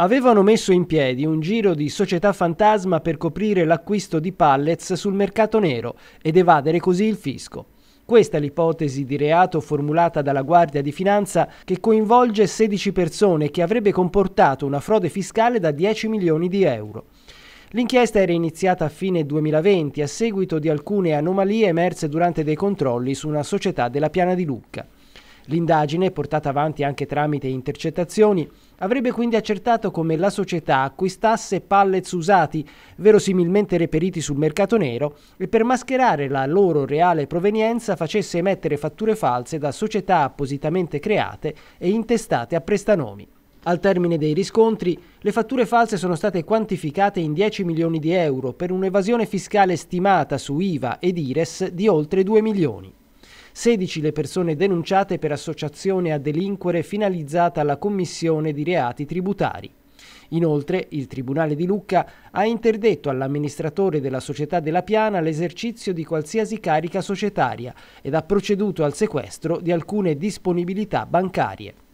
avevano messo in piedi un giro di società fantasma per coprire l'acquisto di pallets sul mercato nero ed evadere così il fisco. Questa è l'ipotesi di reato formulata dalla Guardia di Finanza che coinvolge 16 persone e che avrebbe comportato una frode fiscale da 10 milioni di euro. L'inchiesta era iniziata a fine 2020 a seguito di alcune anomalie emerse durante dei controlli su una società della Piana di Lucca. L'indagine, portata avanti anche tramite intercettazioni, avrebbe quindi accertato come la società acquistasse pallets usati, verosimilmente reperiti sul mercato nero, e per mascherare la loro reale provenienza facesse emettere fatture false da società appositamente create e intestate a prestanomi. Al termine dei riscontri, le fatture false sono state quantificate in 10 milioni di euro per un'evasione fiscale stimata su IVA ed IRES di oltre 2 milioni. 16 le persone denunciate per associazione a delinquere finalizzata alla commissione di reati tributari. Inoltre, il Tribunale di Lucca ha interdetto all'amministratore della Società della Piana l'esercizio di qualsiasi carica societaria ed ha proceduto al sequestro di alcune disponibilità bancarie.